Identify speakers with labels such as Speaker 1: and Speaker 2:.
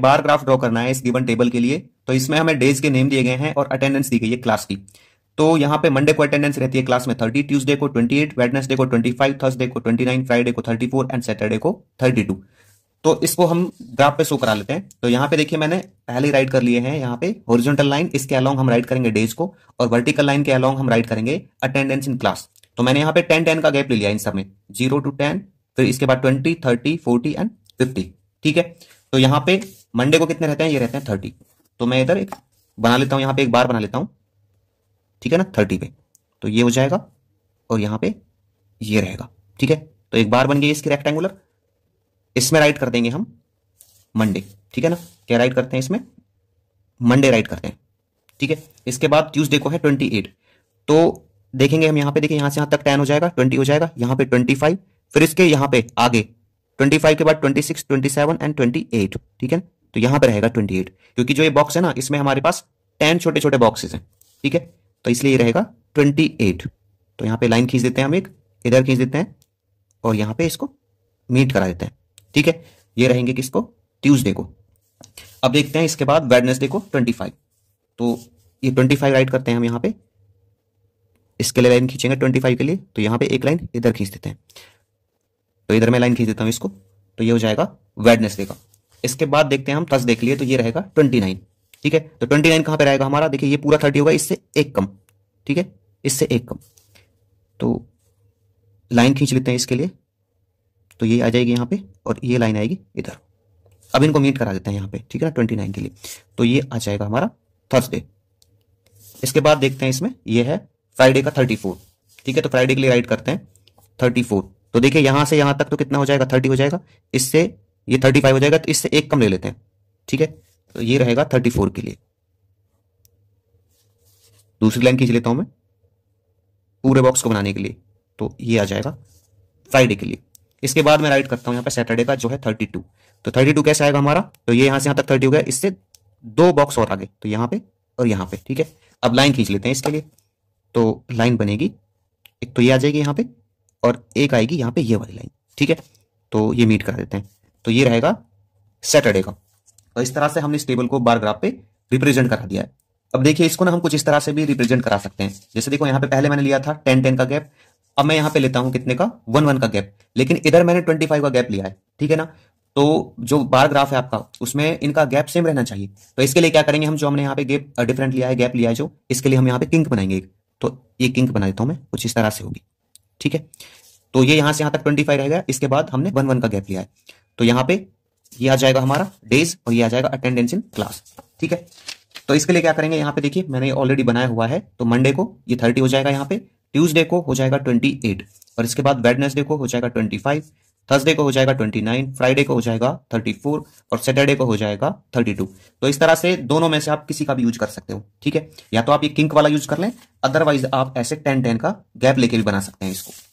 Speaker 1: bar graph draw करना है इस गिवन टेबल के लिए तो इसमें हमें डेज के नेम दिए गए हैं और अटेंडेंस दी गई है क्लास की तो यहाँ पे मंडे को अटेंडेंस रहती है क्लास में थर्टी ट्यूसडे को ट्वेंटी एट वेडनेसडे को ट्वेंटी फाइव थर्सडे को ट्वेंटी नाइन फ्राइडे को थर्टी फोर एंड सैटरडे को थर्टी टू तो इसको हम ग्राफ पे शो करा लेते हैं तो यहाँ पे देखिए मैंने पहले राइट कर लिए हैं यहाँ पे हॉरिजॉन्टल लाइन इसके अलॉन्ग हम राइट करेंगे डेज को और वर्टिकल लाइन के अलॉन्ग हम राइट करेंगे अटेंडेंस इन क्लास तो मैंने यहाँ पे टेन टेन का गैप ले लिया इन सब में जीरो टू टेन फिर इसके बाद twenty thirty forty and fifty ठीक है तो यहाँ पे मंडे को कितने रहते हैं ये रहते हैं थर्टी तो मैं इधर एक बना लेता हूँ यहाँ पे एक बार बना लेता हूँ ठीक है ना थर्टी पे तो ये हो जाएगा और यहाँ पे ये रहेगा ठीक है तो एक बार बन गई इसकी रेक्टेंगुलर इसमें राइट कर देंगे हम मंडे ठीक है ना क्या राइट करते हैं इसमें मंडे राइट करते हैं ठीक है इसके बाद ट्यूजडे को है ट्वेंटी एट तो देखेंगे हम यहाँ पे देखिए यहाँ से यहाँ तक टेन हो जाएगा ट्वेंटी हो जाएगा यहाँ पे ट्वेंटी फाइव फिर इसके यहाँ पे आगे ट्वेंटी फाइव के बाद twenty six twenty seven and twenty eight ठीक है तो यहां पर रहेगा ट्वेंटी एट क्योंकि जो ये बॉक्स है ना इसमें हमारे पास टेन छोटे छोटे बॉक्सेस हैं ठीक है तो इसलिए रहेगा ट्वेंटी एट तो यहां पे लाइन खींच देते हैं हम एक इधर खींच देते हैं और यहां पे इसको मीट करा देते हैं ठीक है ये रहेंगे किसको ट्यूजडे को अब देखते हैं इसके बाद वेडनेसडे को ट्वेंटी फाइव तो ये ट्वेंटी फाइव राइट करते हैं हम यहां पर इसके लिए लाइन खींचेंगे ट्वेंटी फाइव के लिए तो यहां पर एक लाइन इधर खींच देते हैं तो इधर मैं लाइन खींच देता हूं इसको तो ये हो जाएगा वेडनेसडे का इसके बाद देखते हैं हम प्लस देख लिए तो ये रहेगा ट्वेंटी नाइन ठीक है तो ट्वेंटी नाइन कहां पर रहेगा हमारा देखिए ये पूरा थर्टी होगा इससे एक कम ठीक है इससे एक कम तो लाइन खींच लेते हैं इसके लिए तो ये आ जाएगी यहाँ पे और ये लाइन आएगी इधर अब इनको मीट करा देते हैं यहाँ पे ठीक है ना ट्वेंटी नाइन के लिए तो ये आ जाएगा हमारा थर्सडे इसके बाद देखते हैं इसमें ये है फ्राइडे का थर्टी फोर ठीक है तो फ्राइडे के लिए राइट करते हैं थर्टी फोर तो देखिए यहां से यहां तक तो कितना हो जाएगा थर्टी हो जाएगा इससे ये थर्टी फाइव हो जाएगा तो इससे एक कम ले लेते हैं ठीक है तो ये रहेगा थर्टी फोर के लिए दूसरी लाइन खींच लेता हूं मैं पूरे बॉक्स को बनाने के लिए तो ये आ जाएगा फ्राइडे के लिए इसके बाद मैं राइट करता हूं यहां पर सैटरडे का जो है थर्टी टू तो थर्टी टू कैसे आएगा हमारा तो ये यहां से यहां तक थर्टी हो गया इससे दो बॉक्स और आगे तो यहां पर और यहां पर ठीक है अब लाइन खींच लेते हैं इसके लिए तो लाइन बनेगी एक तो ये आ जाएगी यहां पे और एक आएगी यहां पे ये वाली लाइन ठीक है तो ये मीट कर देते हैं तो ये रहेगा सैटरडे का तो इस तरह से हमने इस टेबल को बार ग्राफ पे रिप्रेजेंट करा दिया है अब देखिए इसको ना हम कुछ इस तरह से भी रिप्रेजेंट करा सकते हैं जैसे देखो यहाँ पे पहले मैंने लिया था टेन टेन का गैप अब मैं यहाँ पे लेता हूँ कितने का वन वन का गैप लेकिन इधर मैंने ट्वेंटी फाइव का गैप लिया है ठीक है ना तो जो बार ग्राफ है आपका उसमें इनका गैप सेम रहना चाहिए तो इसके लिए क्या करेंगे हम जो हमने यहाँ पे गैप डिफरेंट uh, लिया है गैप लिया है जो इसके लिए हम यहाँ पे किंक बनाएंगे तो ये किंक बना देता हूँ मैं कुछ इस तरह से होगी ठीक है तो ये यहाँ से यहाँ तक ट्वेंटी फाइव रहेगा इसके बाद हमने वन वन का गैप लिया है तो यहाँ पे ये आ जाएगा हमारा डेज और ये आ जाएगा अटेंडेंस इन क्लास ठीक है तो इसके लिए क्या करेंगे यहाँ पे देखिए मैंने ऑलरेडी बनाया हुआ है तो मंडे को ये थर्टी हो जाएगा यहाँ पे ट्यूसडे को हो जाएगा ट्वेंटी एट और इसके बाद वेडनेसडे को हो जाएगा ट्वेंटी फाइव थर्सडे को हो जाएगा ट्वेंटी नाइन फ्राइडे को हो जाएगा थर्टी फोर और सैटरडे को हो जाएगा थर्टी टू तो इस तरह से दोनों में से आप किसी का भी यूज कर सकते हो ठीक है या तो आप ये किंक वाला यूज कर लें अदरवाइज आप ऐसे टेन टेन का गैप लेके भी बना सकते हैं इसको